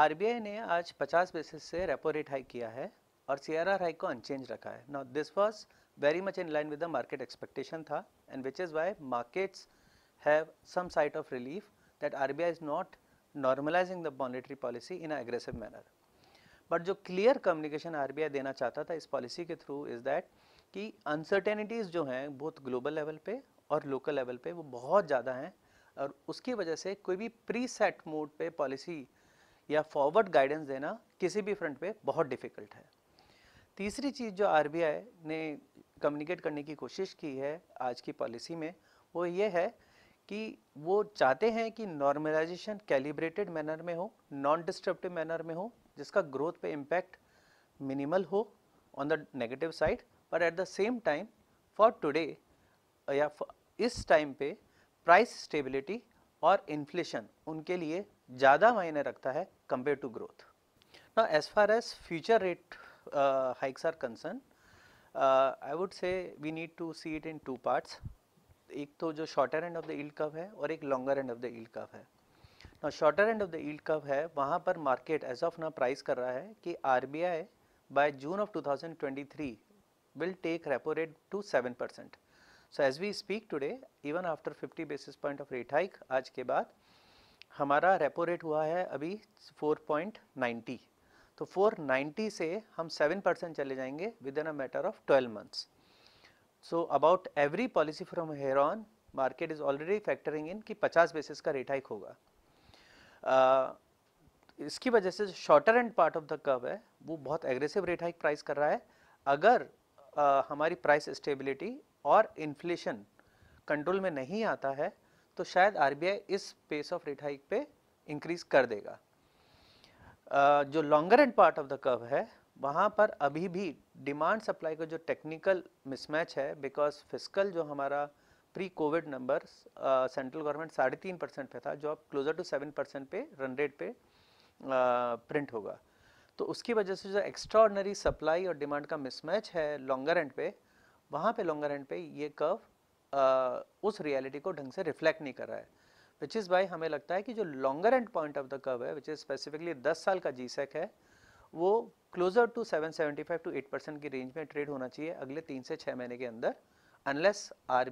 RBI ने आज 50 basis से रेपो रेट हाई किया है और सीआरआर हाई को अनचेंज रखा है now this was very much in line with the market expectation था and which is why markets have some sigh of relief that I is not normalizing the monetary policy in aggressive manner but जो clear communication I देना चाहता था इस policy के through is that कि uncertainties जो हैं बहुत ग्लोबल लेवल पे और लोकल लेवल पे वो बहुत ज़्यादा हैं और उसकी वजह से कोई भी प्री सेट मोड पे पॉलिसी या फॉरवर्ड गाइडेंस देना किसी भी फ्रंट पे बहुत डिफ़िकल्ट है तीसरी चीज़ जो आर ने कम्युनिकेट करने की कोशिश की है आज की पॉलिसी में वो ये है कि वो चाहते हैं कि नॉर्मलाइजेशन कैलिब्रेटेड मैनर में हो नॉन डिस्ट्रप्टिव मैनर में हो जिसका ग्रोथ पे इम्पैक्ट मिनिमल हो ऑन द नेगेटिव साइड पर at the same time for today या इस टाइम पे प्राइस स्टेबिलिटी और इन्फ्लेशन उनके लिए ज़्यादा मायने रखता है compared to growth. Now, as far as future rate uh, hikes are concerned, uh, I would say we need to see it in two parts. एक तो जो shorter end of the yield curve है और एक longer end of the yield curve है. Now, shorter end of the yield curve है वहाँ पर market as of now price कर रहा है कि RBI by June of 2023 will take repo rate to 7 percent. So, as we speak today even after 50 basis point of rate hike आज के बाद हमारा रेपो रेट हुआ है अभी 4.90 तो 490 से हम 7 परसेंट चले जाएंगे within a matter of 12 months so about every policy from here on market is already factoring in कि 50 बेसिस का रेट हाइक होगा uh, इसकी वजह से shorter end part of the curve है वो बहुत एग्रेसिव रेट हाइक प्राइस कर रहा है अगर uh, हमारी प्राइस स्टेबिलिटी और इन्फ्लेशन कंट्रोल में नहीं आता है तो शायद आरबीआई इस पेस ऑफ रेट हाइक पे इंक्रीज कर देगा जो longer end part of the curve है वहाँ पर अभी भी डिमांड सप्लाई का जो टेक्निकल मिसमैच है बिकॉज फिजिकल जो हमारा pre covid number central government साढ़े तीन परसेंट पे था जो अब क्लोजर टू सेवन परसेंट पे रन रेट पे प्रिंट होगा तो उसकी वजह से जो एक्स्ट्रा सप्लाई और डिमांड का मिसमैच है लॉन्गर एंड पे वहाँ पे लॉन्गर एंड पे ये कर्व उस रियलिटी को ढंग से रिफ्लेक्ट नहीं कर रहा है विच इज़ बाई हमें लगता है कि जो longer end point of the curve है विच इज़ स्पेसिफिकली 10 साल का जी है वो क्लोजर टू 775 टू 8 परसेंट की रेंज में ट्रेड होना चाहिए अगले तीन से छः महीने के अंदर अनलेस आर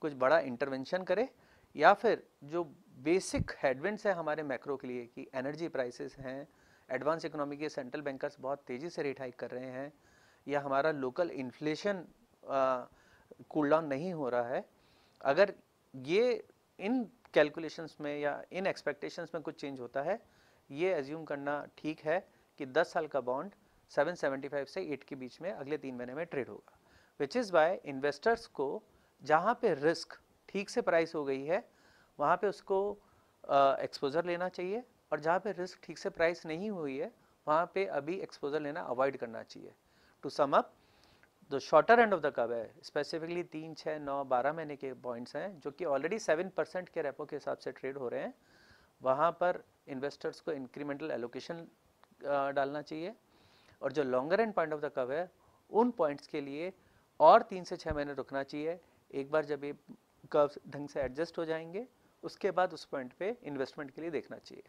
कुछ बड़ा इंटरवेंशन करे या फिर जो बेसिक हेडविंड्स हैं हमारे मैक्रो के लिए कि एनर्जी प्राइसेस हैं एडवांस इकोनॉमी के सेंट्रल बैंकर्स बहुत तेज़ी से रेट हाइक कर रहे हैं या हमारा लोकल इन्फ्लेशन कूल डाउन नहीं हो रहा है अगर ये इन कैलकुलेशंस में या इन एक्सपेक्टेशंस में कुछ चेंज होता है ये एज्यूम करना ठीक है कि 10 साल का बॉन्ड 775 से 8 के बीच में अगले तीन महीने में ट्रेड होगा विच इज़ बाय इन्वेस्टर्स को जहाँ पे रिस्क ठीक से प्राइस हो गई है वहाँ पे उसको एक्सपोज़र लेना चाहिए और जहाँ पे रिस्क ठीक से प्राइस नहीं हुई है वहाँ पे अभी एक्सपोज़र लेना अवॉइड करना चाहिए टू सम अप जो shorter end of the curve है स्पेसिफिकली तीन छः नौ बारह महीने के पॉइंट्स हैं जो कि ऑलरेडी सेवन परसेंट के रेपो के हिसाब से ट्रेड हो रहे हैं वहाँ पर इन्वेस्टर्स को इंक्रीमेंटल एलोकेशन डालना चाहिए और जो longer end point of the curve है उन पॉइंट्स के लिए और तीन से छः महीने रुकना चाहिए एक बार जब ये कब ढंग से एडजस्ट हो जाएंगे उसके बाद उस पॉइंट पे इन्वेस्टमेंट के लिए देखना चाहिए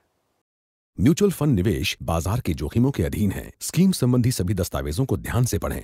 म्यूचुअल फंड निवेश बाजार के जोखिमों के अधीन है स्कीम संबंधी सभी दस्तावेजों को ध्यान से पढ़ें